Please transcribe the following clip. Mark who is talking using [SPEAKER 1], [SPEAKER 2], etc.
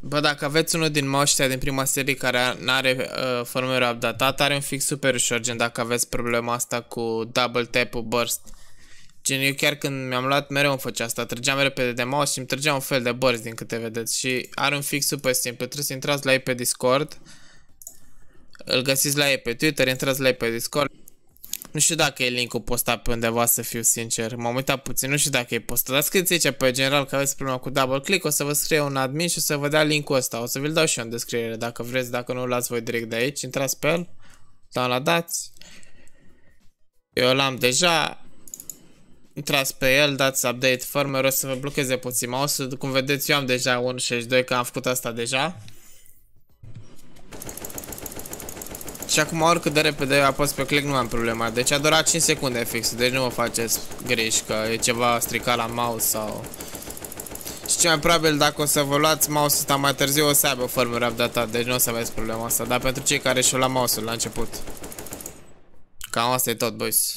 [SPEAKER 1] Bă, dacă aveți unul din moștea din prima serie care nu are uh, firmware updatat, are un fix super ușor, gen dacă aveți problema asta cu double tap-ul burst. Gen, eu chiar când mi-am luat mereu îmi făcea asta, trăgeam repede de mouse și îmi trăgeam un fel de burst din câte vedeți și are un fix super simplu, trebuie să intrați la ei pe Discord, îl găsiți la ei pe Twitter, intrați la ei pe Discord, nu știu dacă e linkul postat pe undeva, să fiu sincer. M-am uitat puțin, nu știu dacă e postat. Dar scrieți aici pe general că aveți problema cu double click, o să vă scrie un admin și o să vă dea linkul ăsta. O să vi-l dau și eu în descriere, dacă vreți, dacă nu, luați voi direct de aici. Intrați pe el, dați. Eu l-am deja. Intrați pe el, dați update firmware, o să vă blocheze puțin mouse -ul. Cum vedeți, eu am deja 1.62, că am făcut asta deja. Și acum oricât de repede apăs pe click nu am problema. Deci a durat 5 secunde fix, deci nu vă faceți griji că e ceva stricat la mouse sau... Și ce mai probabil dacă o să vă luați mouse-ul ăsta mai târziu o să aibă firmware updatat, deci nu o să aveți problema asta. Dar pentru cei care și-au luat mouse-ul la început. Cam asta e tot, boys.